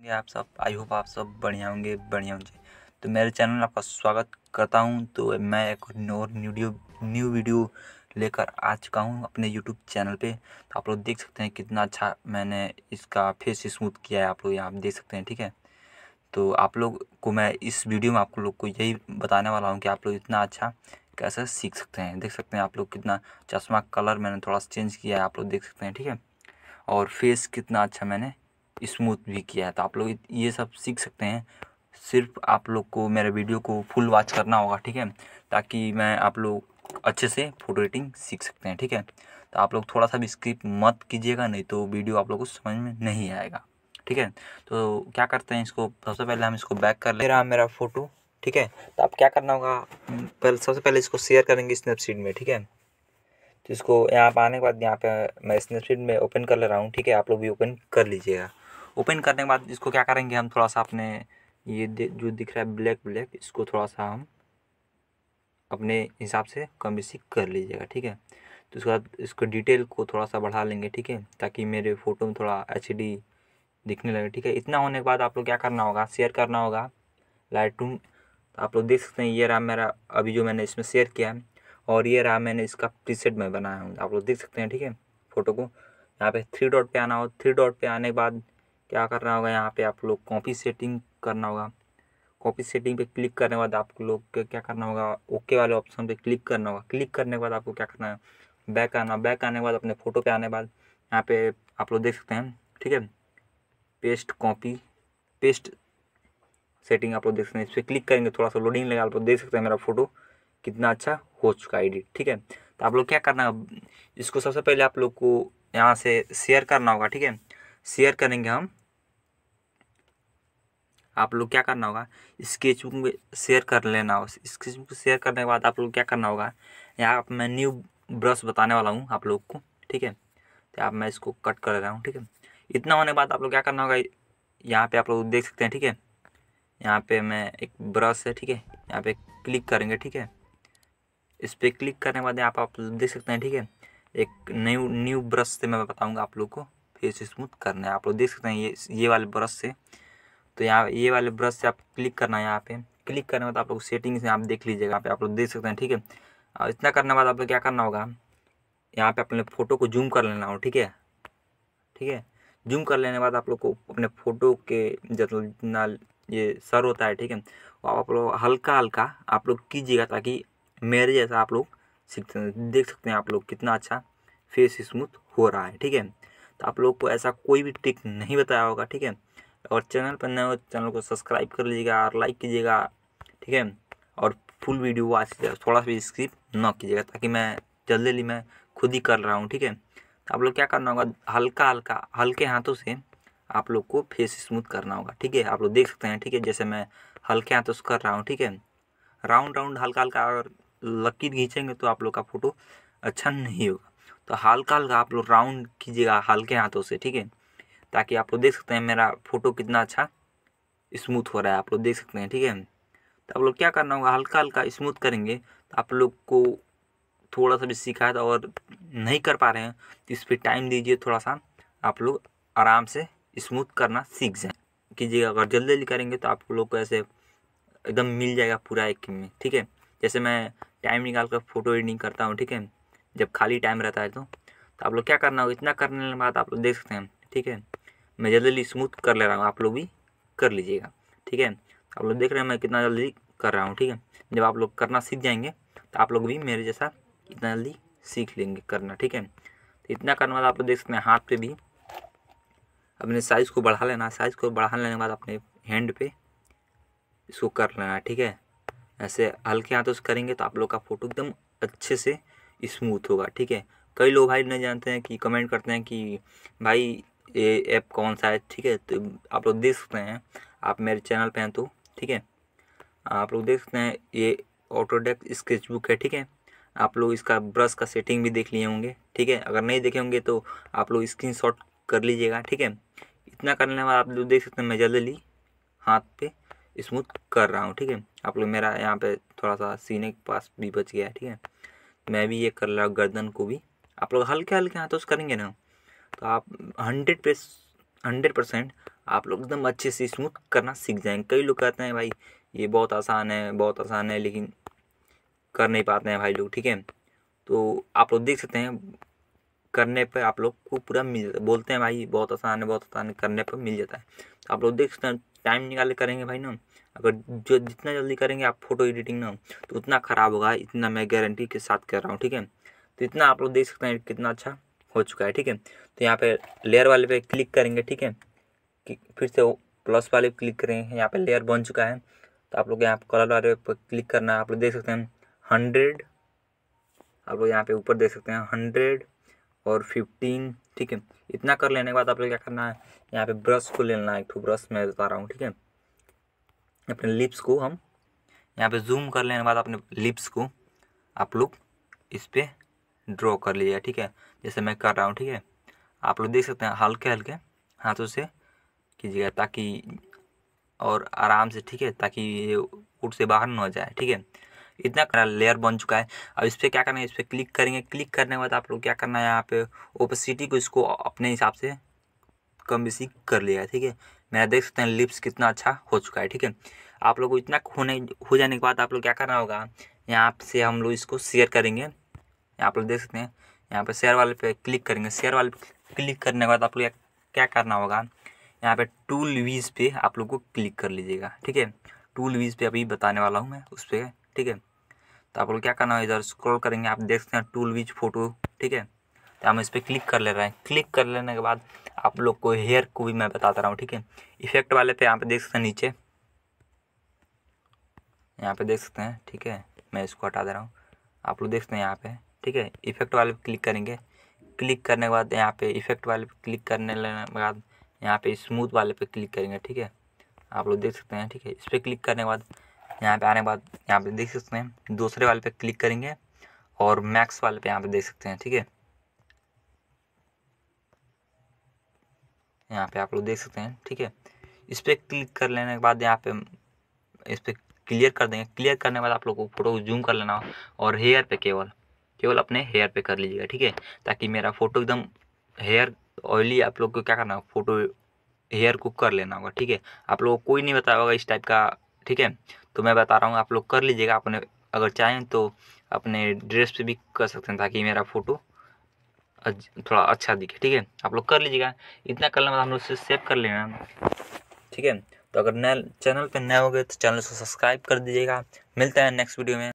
होंगे आप सब आई होप आप सब बढ़िया होंगे बढ़िया होंगे तो मेरे चैनल में आपका स्वागत करता हूं तो मैं एक और न्यू न्यू वीडियो लेकर आ चुका हूं अपने यूट्यूब चैनल पे तो आप लोग देख सकते हैं कितना अच्छा मैंने इसका फेस स्मूथ किया है आप लोग यहाँ देख सकते हैं ठीक है तो आप लोग को मैं इस वीडियो में आप लोग को यही बताने वाला हूँ कि आप लोग इतना अच्छा कैसे सीख सकते हैं देख सकते हैं आप लोग कितना चश्मा कलर मैंने थोड़ा सा चेंज किया है आप लोग देख सकते हैं ठीक है और फेस कितना अच्छा मैंने स्मूथ भी किया है तो आप लोग ये सब सीख सकते हैं सिर्फ आप लोग को मेरे वीडियो को फुल वॉच करना होगा ठीक है ताकि मैं आप लोग अच्छे से फोटो एडिटिंग सीख सकते हैं ठीक है तो आप लोग थोड़ा सा भी स्क्रिप्ट मत कीजिएगा नहीं तो वीडियो आप लोग को समझ में नहीं आएगा ठीक है तो क्या करते हैं इसको सबसे पहले हम इसको बैक कर ले रहा मेरा फ़ोटो ठीक है तो आप क्या करना होगा पहले सबसे पहले इसको शेयर करेंगे स्नैपसीड में ठीक है तो इसको यहाँ पर आने के बाद यहाँ पे मैं स्नैपसीड में ओपन कर ले रहा हूँ ठीक है आप लोग भी ओपन कर लीजिएगा ओपन करने के बाद इसको क्या करेंगे हम थोड़ा सा अपने ये जो दिख रहा है ब्लैक ब्लैक इसको थोड़ा सा हम अपने हिसाब से कम बेसी कर लीजिएगा ठीक है तो उसके बाद इसको डिटेल को थोड़ा सा बढ़ा लेंगे ठीक है ताकि मेरे फ़ोटो में थोड़ा एच दिखने लगे ठीक है इतना होने के बाद आप लोग क्या करना होगा शेयर करना होगा लाइट तो आप लोग देख सकते हैं ये रहा मेरा अभी जो मैंने इसमें शेयर किया है और ये रहा मैंने इसका प्रीसेट में बनाया हूँ आप लोग देख सकते हैं ठीक है फ़ोटो को यहाँ पे थ्री डॉट पे आना हो थ्री डॉट पे आने के बाद क्या करना होगा यहाँ पे आप लोग कॉपी सेटिंग करना होगा कॉपी सेटिंग पे क्लिक करने के बाद आप लोग क्या करना होगा ओके वाले ऑप्शन पे क्लिक करना होगा क्लिक करने के बाद आपको क्या करना है बैक आना बैक आने के बाद अपने फ़ोटो पे आने के बाद यहाँ पे आप लोग देख सकते हैं ठीक है पेस्ट कॉपी पेस्ट सेटिंग आप लोग देख सकते हैं इस पर क्लिक करेंगे थोड़ा सा लोडिंग लगा आप लोग देख सकते हैं मेरा फोटो कितना अच्छा हो चुका है एडिट ठीक है तो आप लोग क्या करना इसको सबसे पहले आप लोग को यहाँ से शेयर करना होगा ठीक है शेयर करेंगे हम आप लोग क्या करना होगा स्केच बुक में शेयर कर लेना होगा स्केच बुक शेयर करने के बाद आप लोग क्या करना होगा यहाँ आप मैं न्यू ब्रश बताने वाला हूँ आप लोग को ठीक है तो आप मैं इसको कट कर रहा हूँ ठीक है इतना होने के बाद आप लोग क्या करना होगा यहाँ पे आप लोग देख सकते हैं ठीक है यहाँ पे मैं एक ब्रश है ठीक है यहाँ पे क्लिक करेंगे ठीक है इस पर क्लिक करने के बाद यहाँ आप देख सकते हैं ठीक है एक न्यू न्यू ब्रश से मैं बताऊँगा आप लोग को फेस स्मूथ करना है आप लोग देख सकते हैं ये ये वाले ब्रश से तो यहाँ ये वाले ब्रश से आप क्लिक करना है यहाँ पे क्लिक करने के बाद आप लोग सेटिंग्स में आप देख लीजिएगा यहाँ पे आप लोग देख सकते हैं ठीक है और इतना करने के बाद आप लोग क्या करना होगा यहाँ पे अपने फ़ोटो को जूम कर लेना हो ठीक है ठीक है जूम कर लेने के बाद आप लोग को अपने फ़ोटो के जितना ये सर होता है ठीक है आप लोग हल्का हल्का आप लोग कीजिएगा ताकि मेरे जैसा आप लोग सीख देख सकते हैं आप लोग कितना अच्छा फेस स्मूथ हो रहा है ठीक है तो आप लोग को ऐसा कोई भी ट्रिक नहीं बताया होगा ठीक है और चैनल पर नए हो तो चैनल को सब्सक्राइब कर लीजिएगा और लाइक कीजिएगा ठीक है और फुल वीडियो वाच कीजिएगा थोड़ा सा भी स्किप ना कीजिएगा ताकि मैं जल्दी जल्दी मैं खुद ही कर रहा हूँ ठीक है तो आप लोग क्या करना होगा हल्का हल्का हल्के हाथों से आप लोग को फेस स्मूथ करना होगा ठीक है आप लोग देख सकते हैं ठीक है जैसे मैं हल्के हाथों से कर रहा हूँ ठीक है राउंड राउंड हल्का हल्का अगर लकीर खींचेंगे तो आप लोग का फोटो अच्छा नहीं होगा तो हल्का हल्का आप लोग राउंड कीजिएगा हल्के हाथों से ठीक है ताकि आप लोग देख सकते हैं मेरा फोटो कितना अच्छा स्मूथ हो रहा है आप लोग देख सकते हैं ठीक है तो आप लोग क्या करना होगा हल्का हल्का स्मूथ करेंगे तो आप लोग को थोड़ा सा भी शिकायत और नहीं कर पा रहे हैं तो इस पर टाइम दीजिए थोड़ा सा आप लोग आराम से स्मूथ करना सीख जाए कीजिएगा अगर जल्दी जल्दी करेंगे तो आप लोग को ऐसे एकदम मिल जाएगा पूरा एक में ठीक है जैसे मैं टाइम निकाल कर फोटो एडिटिंग करता हूँ ठीक है जब खाली टाइम रहता है तो, तो आप लोग क्या करना होगा इतना करने के बाद आप लोग देख सकते हैं ठीक है मैं जल्दी जल्दी स्मूथ कर ले रहा हूँ आप लोग भी कर लीजिएगा ठीक है आप लोग देख रहे हैं मैं कितना जल्दी कर रहा हूँ ठीक है जब आप लोग करना सीख जाएंगे तो आप लोग भी मेरे जैसा इतना जल्दी सीख लेंगे करना ठीक है तो इतना करने बाद आप लोग देख सकते हैं हाथ पे भी अपने साइज़ को बढ़ा लेना साइज़ को बढ़ा लेने के बाद अपने हैंड पे इसको कर लेना ठीक है ऐसे हल्के हाथों से करेंगे तो आप लोग का फ़ोटो एकदम अच्छे से स्मूथ होगा ठीक है कई लोग भाई नहीं जानते हैं कि कमेंट करते हैं कि भाई ये ऐप कौन सा है ठीक है तो आप लोग देख सकते हैं आप मेरे चैनल पे हैं तो ठीक है आप लोग देख सकते हैं ये स्केच बुक है ठीक है आप लोग इसका ब्रश का सेटिंग भी देख लिए होंगे ठीक है अगर नहीं देखे होंगे तो आप लोग स्क्रीन कर लीजिएगा ठीक है इतना करने के बाद आप लोग देख सकते हैं मैं जल्दी हाथ पे स्मूथ कर रहा हूँ ठीक है आप लोग मेरा यहाँ पे थोड़ा सा सीने के पास भी बच गया है ठीक है मैं भी ये कर रहा हूँ गर्दन को भी आप लोग हल्के हल्के हाथों से करेंगे ना तो आप हंड्रेड पे हंड्रेड परसेंट आप लोग एकदम अच्छे से स्मूथ करना सीख जाएंगे कई लोग कहते हैं भाई ये बहुत आसान है बहुत आसान है लेकिन कर नहीं पाते हैं भाई लोग ठीक है तो आप लोग देख सकते हैं करने पर आप लोग को पूरा मिल जाता है बोलते हैं भाई बहुत आसान है बहुत आसान है करने पर मिल जाता है तो आप लोग देख सकते हैं टाइम निकाल करेंगे भाई ना अगर जो जितना जल्दी करेंगे आप फोटो एडिटिंग ना तो उतना ख़राब होगा इतना मैं गारंटी के साथ कर रहा हूँ ठीक है तो इतना आप लोग देख सकते हैं कितना अच्छा हो चुका है ठीक है तो यहाँ पे लेयर वाले पे क्लिक करेंगे ठीक है फिर से प्लस वाले क्लिक करेंगे यहाँ पे लेयर बन चुका है तो आप लोग यहाँ पे कलर वाले पर क्लिक करना है आप लोग देख सकते हैं हंड्रेड आप लोग यहाँ पे ऊपर देख सकते हैं हंड्रेड और फिफ्टीन ठीक है इतना कर लेने के बाद आप लोग क्या करना है यहाँ पे ब्रश को लेना है एक ठो ब्रश मैं बता रहा हूँ ठीक है अपने लिप्स को हम यहाँ पे जूम कर लेने के बाद अपने लिप्स को आप लोग इस पर ड्रॉ कर लीजिएगा ठीक है जैसे मैं कर रहा हूँ ठीक है आप लोग देख सकते हैं हल्के हल्के हाथों से कीजिएगा ताकि और आराम से ठीक है ताकि ये उठ से बाहर ना हो जाए ठीक है इतना करा लेयर बन चुका है अब इस पर क्या करना है इस पर क्लिक करेंगे क्लिक करने के बाद आप लोग क्या करना है यहाँ पे ओपेसिटी को इसको अपने हिसाब से कम बेसी कर लिया ठीक है मेरा देख सकते हैं लिप्स कितना अच्छा हो चुका है ठीक है आप लोग को इतना होने हो जाने के बाद आप लोग क्या करना होगा यहाँ से हम लोग इसको शेयर करेंगे आप लोग देख सकते हैं यहाँ पर शेयर वाले पे क्लिक करेंगे शेयर वाले पे क्लिक करने के बाद आप लोग क्या करना होगा यहाँ पे टूल वीज पे आप लोग को क्लिक कर लीजिएगा ठीक है टूल वीज पे अभी बताने वाला हूँ मैं उस पर ठीक है तो आप लोग क्या करना होगा इधर स्क्रॉल करेंगे आप देख सकते हैं टूल वीज फोटो ठीक है तो हम इस पर क्लिक कर ले रहे हैं क्लिक कर लेने के बाद आप लोग को हेयर को भी मैं बताता रहा हूँ ठीक है इफेक्ट वाले पे यहाँ पे देख सकते हैं नीचे यहाँ पे देख सकते हैं ठीक है मैं इसको हटा दे रहा हूँ आप लोग देख सकते हैं यहाँ पे ठीक है इफेक्ट वाले पे क्लिक करेंगे क्लिक करने के बाद यहाँ पे इफेक्ट वाले पे क्लिक करने के बाद यहाँ पे स्मूथ वाले पे क्लिक करेंगे ठीक है आप लोग देख सकते हैं ठीक है इस पर क्लिक करने के बाद यहाँ पे आने के बाद यहाँ पे देख सकते हैं दूसरे वाले पे क्लिक करेंगे और मैक्स वाले पे यहाँ पे देख सकते हैं ठीक है यहाँ पे आप लोग देख सकते हैं ठीक है इस पर क्लिक कर लेने के बाद यहाँ पे इस पर क्लियर कर देंगे क्लियर करने के बाद आप लोग को फोटो को जूम कर लेना और हेयर पे केवल केवल अपने हेयर पे कर लीजिएगा ठीक है ताकि मेरा फोटो एकदम हेयर ऑयली आप लोग को क्या करना होगा फोटो हेयर को कर लेना होगा ठीक है आप लोग को कोई नहीं बताया होगा इस टाइप का ठीक है तो मैं बता रहा हूँ आप लोग कर लीजिएगा अपने अगर चाहें तो अपने ड्रेस पे भी कर सकते हैं ताकि मेरा फ़ोटो थोड़ा अच्छा दिखे ठीक है आप लोग कर लीजिएगा इतना कलर मतलब हम लोग सेव कर लेना ठीक है तो अगर नए चैनल पर नए हो गए तो चैनल को सब्सक्राइब कर दीजिएगा मिलता है नेक्स्ट वीडियो में